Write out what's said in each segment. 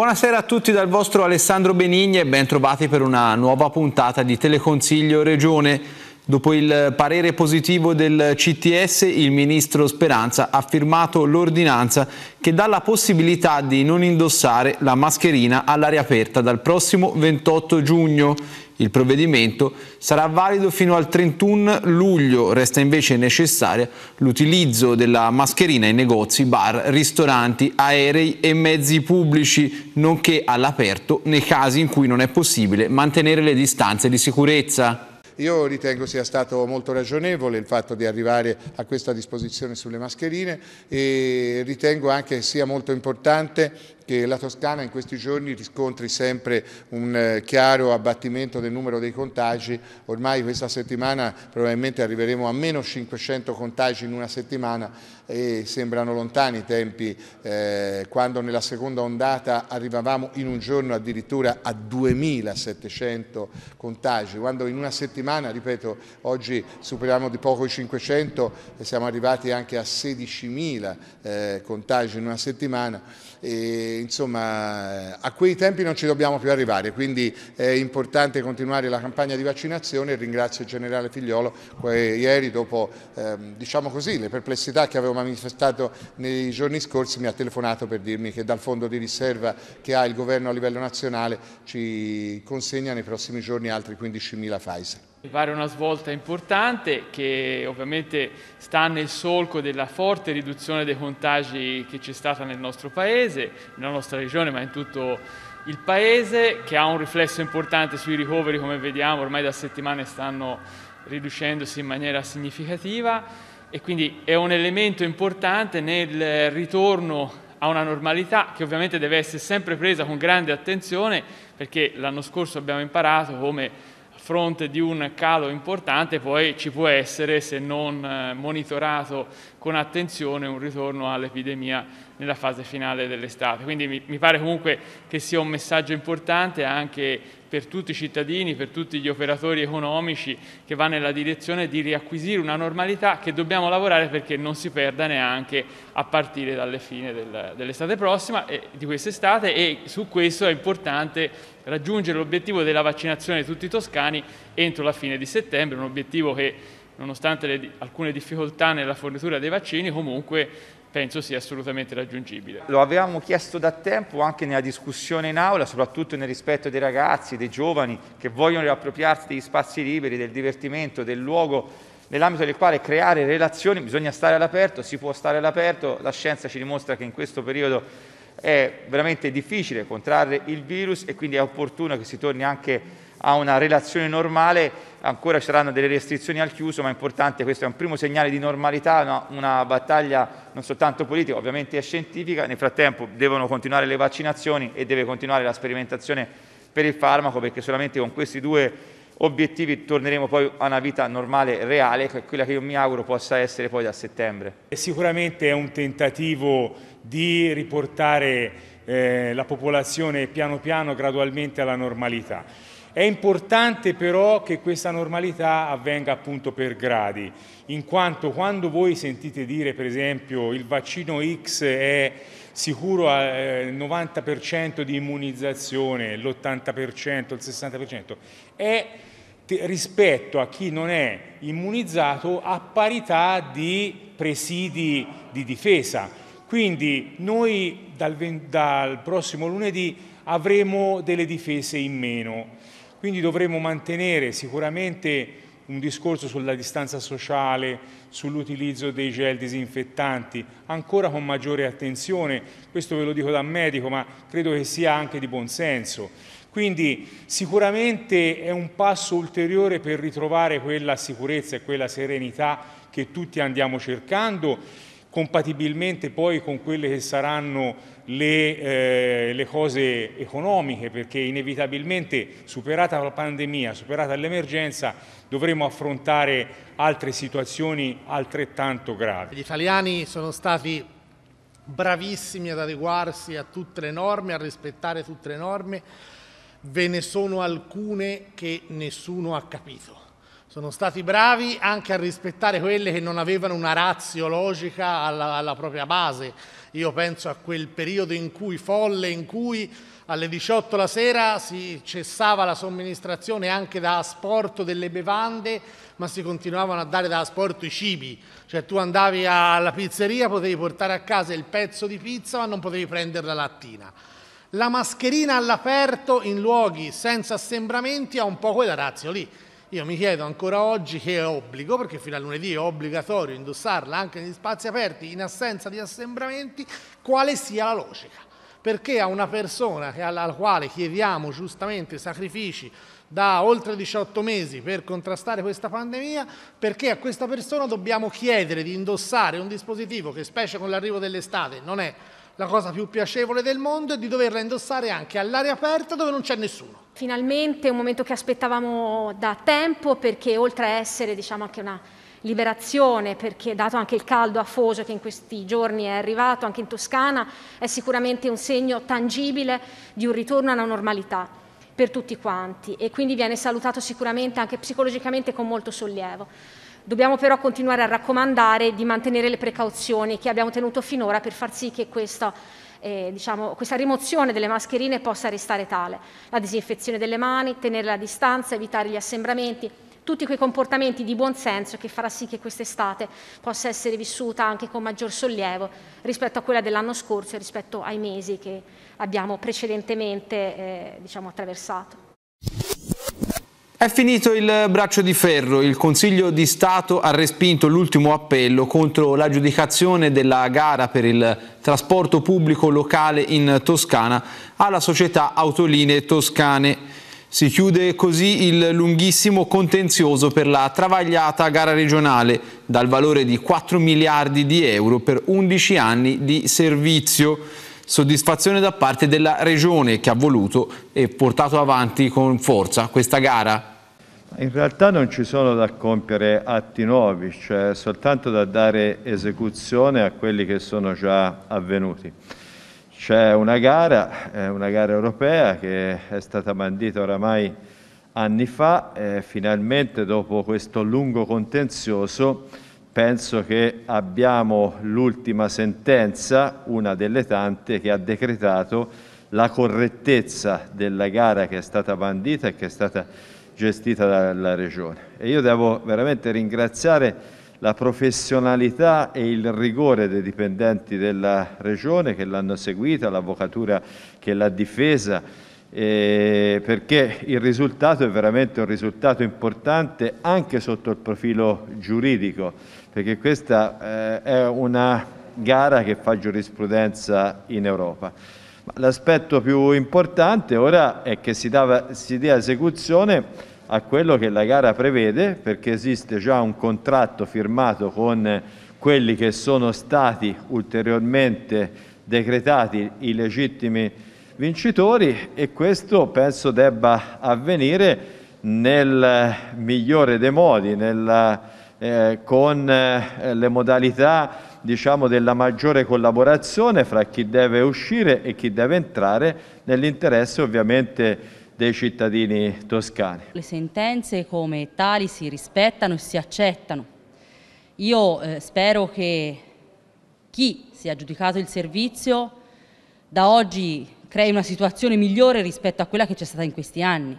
Buonasera a tutti dal vostro Alessandro Benigni e ben trovati per una nuova puntata di Teleconsiglio Regione. Dopo il parere positivo del CTS, il ministro Speranza ha firmato l'ordinanza che dà la possibilità di non indossare la mascherina all'aria aperta dal prossimo 28 giugno. Il provvedimento sarà valido fino al 31 luglio, resta invece necessaria l'utilizzo della mascherina in negozi, bar, ristoranti, aerei e mezzi pubblici, nonché all'aperto nei casi in cui non è possibile mantenere le distanze di sicurezza. Io ritengo sia stato molto ragionevole il fatto di arrivare a questa disposizione sulle mascherine e ritengo anche sia molto importante che la Toscana in questi giorni riscontri sempre un eh, chiaro abbattimento del numero dei contagi, ormai questa settimana probabilmente arriveremo a meno 500 contagi in una settimana e sembrano lontani i tempi eh, quando nella seconda ondata arrivavamo in un giorno addirittura a 2700 contagi, quando in una settimana, ripeto, oggi superiamo di poco i 500 e siamo arrivati anche a 16.000 eh, contagi in una settimana. E, insomma, a quei tempi non ci dobbiamo più arrivare, quindi è importante continuare la campagna di vaccinazione ringrazio il generale Figliolo che ieri dopo ehm, diciamo così, le perplessità che avevo manifestato nei giorni scorsi mi ha telefonato per dirmi che dal fondo di riserva che ha il governo a livello nazionale ci consegna nei prossimi giorni altri 15.000 Pfizer. Mi pare una svolta importante che ovviamente sta nel solco della forte riduzione dei contagi che c'è stata nel nostro paese, nella nostra regione ma in tutto il paese, che ha un riflesso importante sui ricoveri come vediamo ormai da settimane stanno riducendosi in maniera significativa e quindi è un elemento importante nel ritorno a una normalità che ovviamente deve essere sempre presa con grande attenzione perché l'anno scorso abbiamo imparato come fronte di un calo importante poi ci può essere, se non eh, monitorato con attenzione, un ritorno all'epidemia nella fase finale dell'estate. Quindi mi, mi pare comunque che sia un messaggio importante anche per tutti i cittadini, per tutti gli operatori economici che va nella direzione di riacquisire una normalità che dobbiamo lavorare perché non si perda neanche a partire dalle fine del, dell'estate prossima e di quest'estate e su questo è importante raggiungere l'obiettivo della vaccinazione di tutti i toscani entro la fine di settembre, un obiettivo che nonostante le, alcune difficoltà nella fornitura dei vaccini comunque penso sia assolutamente raggiungibile. Lo avevamo chiesto da tempo anche nella discussione in aula, soprattutto nel rispetto dei ragazzi, dei giovani che vogliono riappropriarsi degli spazi liberi, del divertimento, del luogo nell'ambito del quale creare relazioni, bisogna stare all'aperto, si può stare all'aperto, la scienza ci dimostra che in questo periodo è veramente difficile contrarre il virus e quindi è opportuno che si torni anche a a una relazione normale, ancora ci saranno delle restrizioni al chiuso, ma è importante, questo è un primo segnale di normalità, una, una battaglia non soltanto politica, ovviamente è scientifica, nel frattempo devono continuare le vaccinazioni e deve continuare la sperimentazione per il farmaco, perché solamente con questi due obiettivi torneremo poi a una vita normale, reale, che è quella che io mi auguro possa essere poi da settembre. E sicuramente è un tentativo di riportare eh, la popolazione piano piano gradualmente alla normalità. È importante però che questa normalità avvenga appunto per gradi, in quanto quando voi sentite dire per esempio il vaccino X è sicuro al eh, 90% di immunizzazione, l'80%, il 60%, è rispetto a chi non è immunizzato a parità di presidi di difesa. Quindi noi dal, dal prossimo lunedì avremo delle difese in meno. Quindi dovremo mantenere sicuramente un discorso sulla distanza sociale, sull'utilizzo dei gel disinfettanti, ancora con maggiore attenzione, questo ve lo dico da medico, ma credo che sia anche di buon senso. Quindi sicuramente è un passo ulteriore per ritrovare quella sicurezza e quella serenità che tutti andiamo cercando compatibilmente poi con quelle che saranno le, eh, le, cose economiche, perché inevitabilmente superata la pandemia, superata l'emergenza, dovremo affrontare altre situazioni altrettanto gravi. Gli italiani sono stati bravissimi ad adeguarsi a tutte le norme, a rispettare tutte le norme, ve ne sono alcune che nessuno ha capito sono stati bravi anche a rispettare quelle che non avevano una razio logica alla, alla, propria base. Io penso a quel periodo in cui folle, in cui alle 18 la sera si cessava la somministrazione anche da asporto delle bevande, ma si continuavano a dare da asporto i cibi. Cioè tu andavi alla pizzeria, potevi portare a casa il pezzo di pizza, ma non potevi prendere la lattina. La mascherina all'aperto in luoghi senza assembramenti ha un po' quella razio lì io mi chiedo ancora oggi che è obbligo, perché fino a lunedì è obbligatorio indossarla anche negli spazi aperti in assenza di assembramenti, quale sia la logica. Perché a una persona alla quale chiediamo giustamente sacrifici da oltre 18 mesi per contrastare questa pandemia, perché a questa persona dobbiamo chiedere di indossare un dispositivo che specie con l'arrivo dell'estate non è la cosa più piacevole del mondo è di doverla indossare anche all'aria aperta dove non c'è nessuno. Finalmente un momento che aspettavamo da tempo perché oltre a essere diciamo, anche una liberazione, perché dato anche il caldo afoso che in questi giorni è arrivato anche in Toscana, è sicuramente un segno tangibile di un ritorno alla normalità per tutti quanti e quindi viene salutato sicuramente anche psicologicamente con molto sollievo. Dobbiamo però continuare a raccomandare di mantenere le precauzioni che abbiamo tenuto finora per far sì che questa, eh, diciamo, questa rimozione delle mascherine possa restare tale. La disinfezione delle mani, tenere la distanza, evitare gli assembramenti, tutti quei comportamenti di buon senso che farà sì che quest'estate possa essere vissuta anche con maggior sollievo rispetto a quella dell'anno scorso e rispetto ai mesi che abbiamo precedentemente eh, diciamo, attraversato. È finito il braccio di ferro, il Consiglio di Stato ha respinto l'ultimo appello contro l'aggiudicazione della gara per il trasporto pubblico locale in Toscana alla società Autoline Toscane. Si chiude così il lunghissimo contenzioso per la travagliata gara regionale dal valore di 4 miliardi di euro per 11 anni di servizio soddisfazione da parte della Regione che ha voluto e portato avanti con forza questa gara? In realtà non ci sono da compiere atti nuovi, cioè soltanto da dare esecuzione a quelli che sono già avvenuti. C'è una gara, eh, una gara europea che è stata bandita oramai anni fa e eh, finalmente dopo questo lungo contenzioso penso che abbiamo l'ultima sentenza, una delle tante, che ha decretato la correttezza della gara che è stata bandita e che è stata gestita dalla Regione. E io devo veramente ringraziare la professionalità e il rigore dei dipendenti della Regione che l'hanno seguita, l'Avvocatura che l'ha difesa, eh, perché il risultato è veramente un risultato importante anche sotto il profilo giuridico, perché questa eh, è una gara che fa giurisprudenza in Europa. L'aspetto più importante ora è che si, dava, si dia esecuzione a quello che la gara prevede, perché esiste già un contratto firmato con quelli che sono stati ulteriormente decretati i legittimi vincitori e questo penso debba avvenire nel migliore dei modi, nel, eh, con eh, le modalità diciamo, della maggiore collaborazione fra chi deve uscire e chi deve entrare nell'interesse ovviamente dei cittadini toscani. Le sentenze come tali si rispettano e si accettano. Io eh, spero che chi si è aggiudicato il servizio da oggi crei una situazione migliore rispetto a quella che c'è stata in questi anni.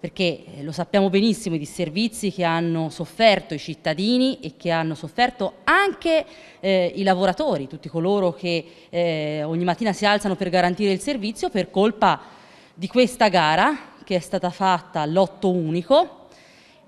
Perché eh, lo sappiamo benissimo, i disservizi che hanno sofferto i cittadini e che hanno sofferto anche eh, i lavoratori, tutti coloro che eh, ogni mattina si alzano per garantire il servizio per colpa di questa gara che è stata fatta all'otto unico,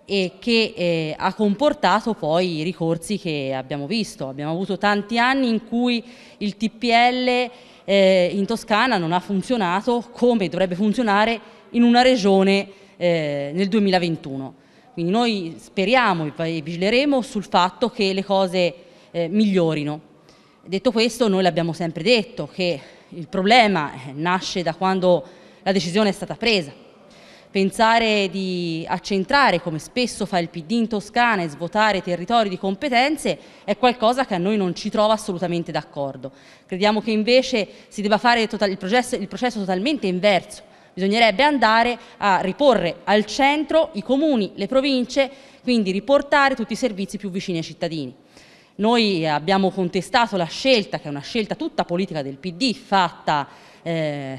e che eh, ha comportato poi i ricorsi che abbiamo visto. Abbiamo avuto tanti anni in cui il TPL eh, in Toscana non ha funzionato come dovrebbe funzionare in una regione eh, nel 2021. Quindi noi speriamo e vigileremo sul fatto che le cose eh, migliorino. Detto questo, noi l'abbiamo sempre detto che il problema eh, nasce da quando la decisione è stata presa pensare di accentrare, come spesso fa il PD in Toscana, e svuotare territori di competenze è qualcosa che a noi non ci trova assolutamente d'accordo. Crediamo che invece si debba fare il processo, il processo totalmente inverso. Bisognerebbe andare a riporre al centro i comuni, le province, quindi riportare tutti i servizi più vicini ai cittadini. Noi abbiamo contestato la scelta, che è una scelta tutta politica del PD, fatta eh,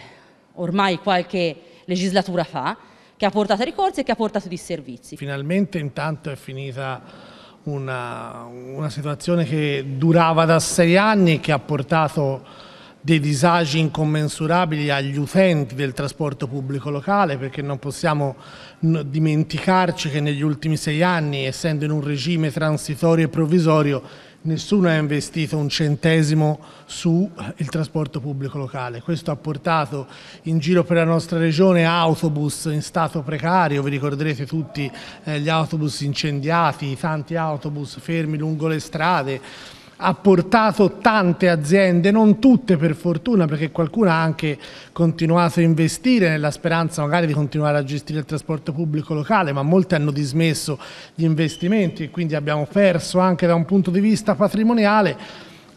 ormai qualche legislatura fa, che ha portato a ricorsi e che ha portato disservizi. Finalmente intanto è finita una, una situazione che durava da sei anni e che ha portato dei disagi incommensurabili agli utenti del trasporto pubblico locale perché non possiamo dimenticarci che negli ultimi sei anni, essendo in un regime transitorio e provvisorio, nessuno ha investito un centesimo sul eh, trasporto pubblico locale. Questo ha portato in giro per la nostra regione autobus in stato precario, vi ricorderete tutti eh, gli autobus incendiati, tanti autobus fermi lungo le strade, ha portato tante aziende, non tutte per fortuna, perché qualcuna ha anche continuato a investire nella speranza magari di continuare a gestire il trasporto pubblico locale, ma molte hanno dismesso gli investimenti e quindi abbiamo perso anche da un punto di vista patrimoniale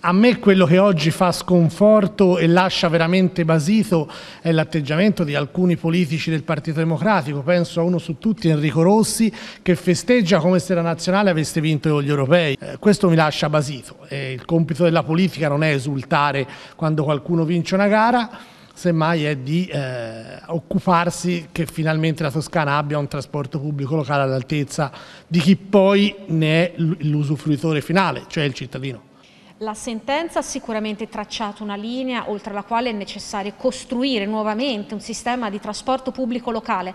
a me quello che oggi fa sconforto e lascia veramente basito è l'atteggiamento di alcuni politici del Partito Democratico, penso a uno su tutti, Enrico Rossi, che festeggia come se la nazionale avesse vinto gli europei. Eh, questo mi lascia basito. Eh, il compito della politica non è esultare quando qualcuno vince una gara, semmai è di eh, occuparsi che finalmente la Toscana abbia un trasporto pubblico locale all'altezza di chi poi ne è l'usufruitore finale, cioè il cittadino. La sentenza ha sicuramente tracciato una linea oltre la quale è necessario costruire nuovamente un sistema di trasporto pubblico locale,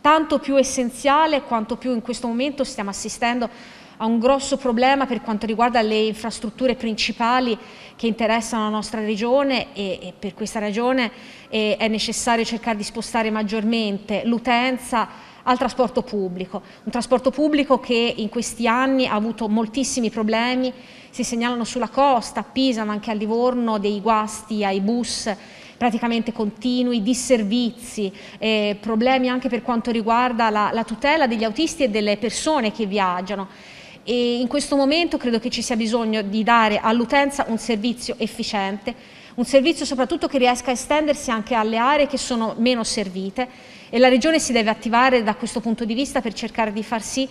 tanto più essenziale quanto più in questo momento stiamo assistendo a un grosso problema per quanto riguarda le infrastrutture principali che interessano la nostra regione e, e per questa ragione eh, è necessario cercare di spostare maggiormente l'utenza al trasporto pubblico, un trasporto pubblico che in questi anni ha avuto moltissimi problemi, si segnalano sulla costa, a Pisa ma anche a Livorno dei guasti ai bus praticamente continui, disservizi, eh, problemi anche per quanto riguarda la, la tutela degli autisti e delle persone che viaggiano. E in questo momento credo che ci sia bisogno di dare all'utenza un servizio efficiente, un servizio soprattutto che riesca a estendersi anche alle aree che sono meno servite e la Regione si deve attivare da questo punto di vista per cercare di far sì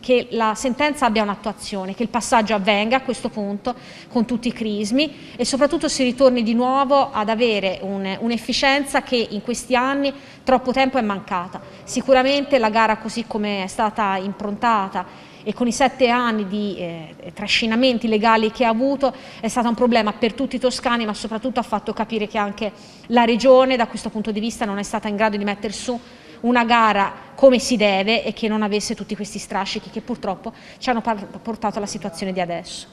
che la sentenza abbia un'attuazione, che il passaggio avvenga a questo punto con tutti i crismi e soprattutto si ritorni di nuovo ad avere un'efficienza un che in questi anni troppo tempo è mancata. Sicuramente la gara così come è stata improntata e con i sette anni di eh, eh, trascinamenti legali che ha avuto è stato un problema per tutti i toscani ma soprattutto ha fatto capire che anche la regione da questo punto di vista non è stata in grado di mettere su una gara come si deve e che non avesse tutti questi strascichi che purtroppo ci hanno portato alla situazione di adesso.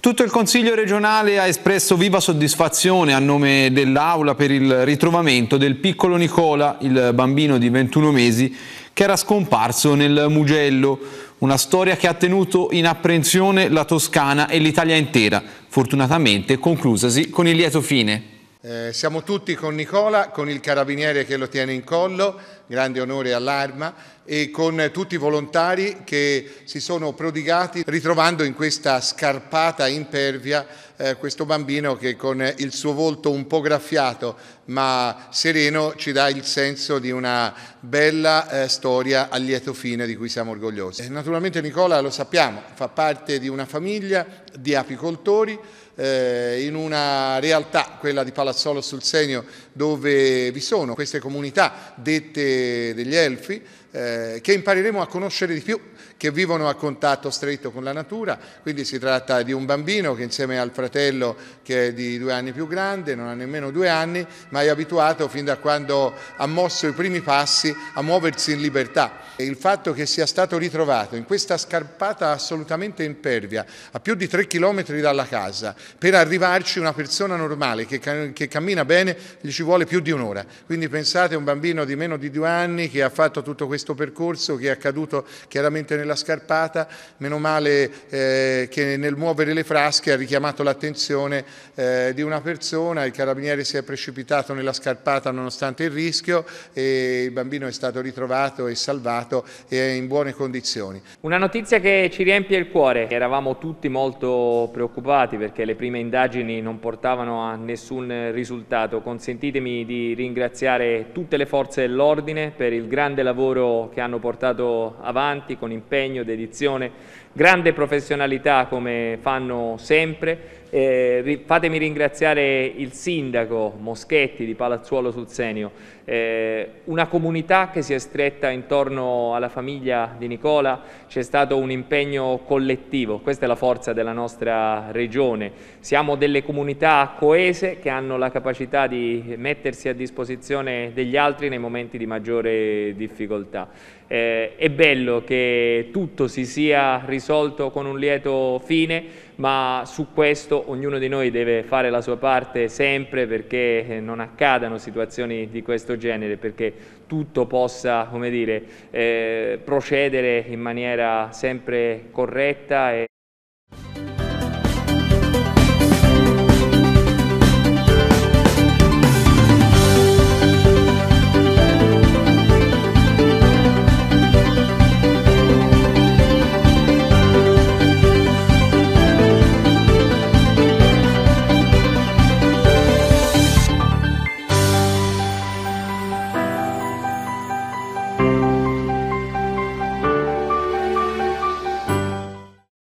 Tutto il Consiglio regionale ha espresso viva soddisfazione a nome dell'Aula per il ritrovamento del piccolo Nicola, il bambino di 21 mesi che era scomparso nel Mugello. Una storia che ha tenuto in apprensione la Toscana e l'Italia intera, fortunatamente conclusasi con il lieto fine. Eh, siamo tutti con Nicola, con il carabiniere che lo tiene in collo, grande onore all'arma, e con tutti i volontari che si sono prodigati ritrovando in questa scarpata impervia eh, questo bambino che con il suo volto un po' graffiato ma sereno ci dà il senso di una bella eh, storia a lieto fine di cui siamo orgogliosi. Eh, naturalmente Nicola lo sappiamo, fa parte di una famiglia di apicoltori eh, in una realtà, quella di Palazzolo sul Senio, dove vi sono queste comunità dette degli Elfi eh, che impareremo a conoscere di più che vivono a contatto stretto con la natura, quindi si tratta di un bambino che insieme al fratello che è di due anni più grande, non ha nemmeno due anni, ma è abituato fin da quando ha mosso i primi passi a muoversi in libertà. E il fatto che sia stato ritrovato in questa scarpata assolutamente impervia, a più di tre chilometri dalla casa, per arrivarci una persona normale che, che cammina bene, gli ci vuole più di un'ora. Quindi pensate a un bambino di meno di due anni che ha fatto tutto questo percorso, che è accaduto chiaramente direttamente nella scarpata, meno male eh, che nel muovere le frasche ha richiamato l'attenzione eh, di una persona, il carabiniere si è precipitato nella scarpata nonostante il rischio e il bambino è stato ritrovato e salvato e è in buone condizioni. Una notizia che ci riempie il cuore, eravamo tutti molto preoccupati perché le prime indagini non portavano a nessun risultato, consentitemi di ringraziare tutte le forze dell'ordine per il grande lavoro che hanno portato avanti con i impegno, dedizione, grande professionalità come fanno sempre. Eh, fatemi ringraziare il sindaco Moschetti di Palazzuolo sul Senio eh, una comunità che si è stretta intorno alla famiglia di Nicola, c'è stato un impegno collettivo, questa è la forza della nostra regione, siamo delle comunità coese che hanno la capacità di mettersi a disposizione degli altri nei momenti di maggiore difficoltà. Eh, è bello che tutto si sia risolto con un lieto fine, ma su questo ognuno di noi deve fare la sua parte sempre perché eh, non accadano situazioni di questo genere perché tutto possa dire, eh, procedere in maniera sempre corretta. E...